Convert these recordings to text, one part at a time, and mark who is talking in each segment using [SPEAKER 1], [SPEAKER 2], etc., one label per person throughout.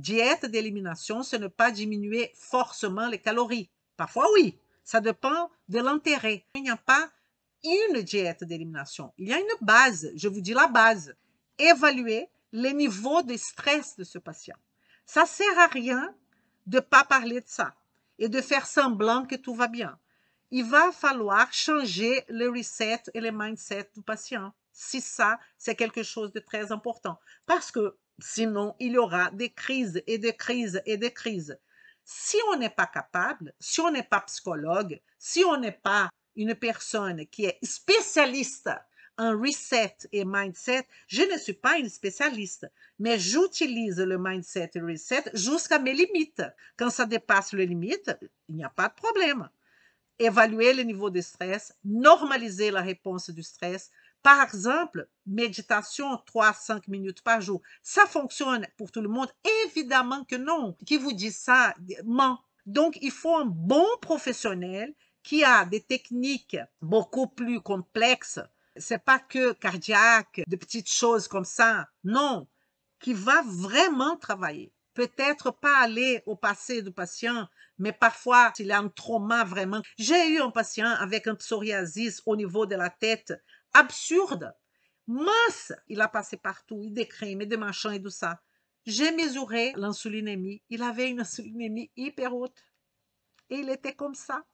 [SPEAKER 1] Diète d'élimination, ce n'est pas diminuer forcément les calories. Parfois, oui. Ça dépend de l'intérêt. Il n'y a pas une diète d'élimination. Il y a une base. Je vous dis la base. Évaluer les niveaux de stress de ce patient. Ça sert à rien de pas parler de ça et de faire semblant que tout va bien. Il va falloir changer le reset et le mindset du patient si ça, c'est quelque chose de très important. Parce que sinon, il y aura des crises et des crises et des crises. Si on n'est pas capable, si on n'est pas psychologue, si on n'est pas une personne qui est spécialiste en reset et mindset, je ne suis pas une spécialiste, mais j'utilise le mindset et reset jusqu'à mes limites. Quand ça dépasse les limites, il n'y a pas de problème évaluer le niveau de stress, normaliser la réponse du stress, par exemple, méditation 3-5 minutes par jour, ça fonctionne pour tout le monde? Évidemment que non. Qui vous dit ça ment. Donc, il faut un bon professionnel qui a des techniques beaucoup plus complexes. C'est pas que cardiaque, de petites choses comme ça. Non, qui va vraiment travailler. Peut-être pas aller au passé du patient, mais parfois, s'il a un trauma vraiment. J'ai eu un patient avec un psoriasis au niveau de la tête absurde, mince. Il a passé partout, il des crèmes, et des machins, et tout ça. J'ai mesuré l'insulinémie. Il avait une insulinémie hyper haute. Et il était comme ça.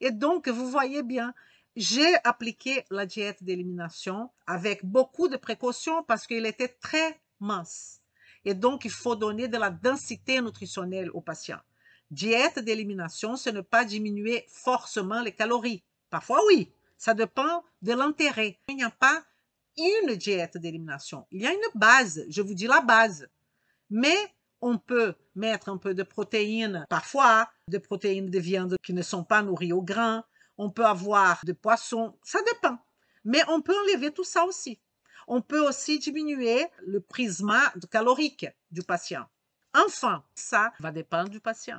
[SPEAKER 1] Et donc, vous voyez bien, j'ai appliqué la diète d'élimination avec beaucoup de précautions parce qu'il était très mince. Et donc, il faut donner de la densité nutritionnelle aux patients. Diète d'élimination, ce ne pas diminuer forcément les calories. Parfois, oui, ça dépend de l'intérêt. Il n'y a pas une diète d'élimination. Il y a une base, je vous dis la base. Mais on peut mettre un peu de protéines parfois, de protéines de viande qui ne sont pas nourries au grain. On peut avoir de poissons, ça dépend. Mais on peut enlever tout ça aussi. On peut aussi diminuer le prisma calorique du patient. Enfin, ça va dépendre du patient.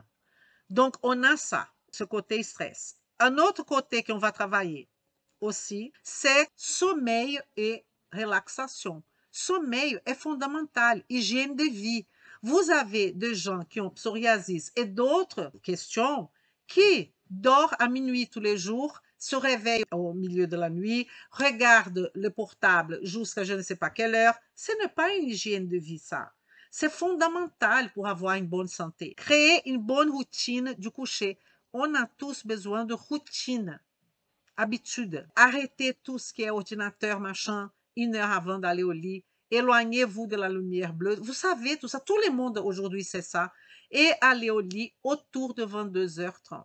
[SPEAKER 1] Donc, on a ça, ce côté stress. Un autre côté qu'on va travailler, aussi, c'est sommeil et relaxation. Sommeil est fondamental, hygiène de vie. Vous avez des gens qui ont psoriasis et d'autres questions qui dorment à minuit tous les jours, se réveillent au milieu de la nuit, regardent le portable jusqu'à je ne sais pas quelle heure. Ce n'est pas une hygiène de vie, ça. C'est fondamental pour avoir une bonne santé. Créer une bonne routine du coucher. On a tous besoin de routine habitude. Arrêtez tout ce qui est ordinateur, machin, une heure avant d'aller au lit. Éloignez-vous de la lumière bleue. Vous savez tout ça. Tout le monde aujourd'hui sait ça. Et allez au lit autour de 22h30.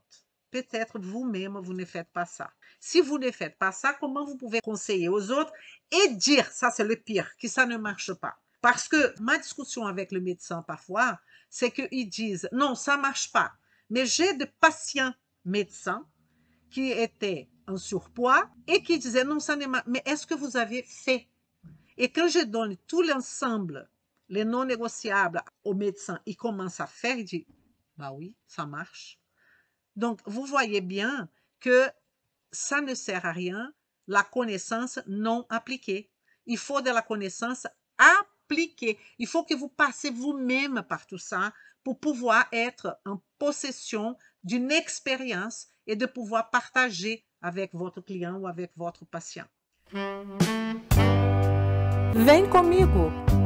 [SPEAKER 1] Peut-être vous-même, vous ne faites pas ça. Si vous ne faites pas ça, comment vous pouvez conseiller aux autres et dire, ça c'est le pire, que ça ne marche pas? Parce que ma discussion avec le médecin parfois, c'est qu'ils disent, non, ça marche pas. Mais j'ai des patients médecins qui étaient en surpoids et qui disait non, ça n'est pas. Mais est-ce que vous avez fait Et quand je donne tout l'ensemble, les non négociables au médecin, il commence à faire, dit bah oui, ça marche. Donc vous voyez bien que ça ne sert à rien la connaissance non appliquée. Il faut de la connaissance appliquée. Il faut que vous passez vous-même par tout ça pour pouvoir être en possession d'une expérience et de pouvoir partager avec votre client ou avec votre patient. Vem comigo!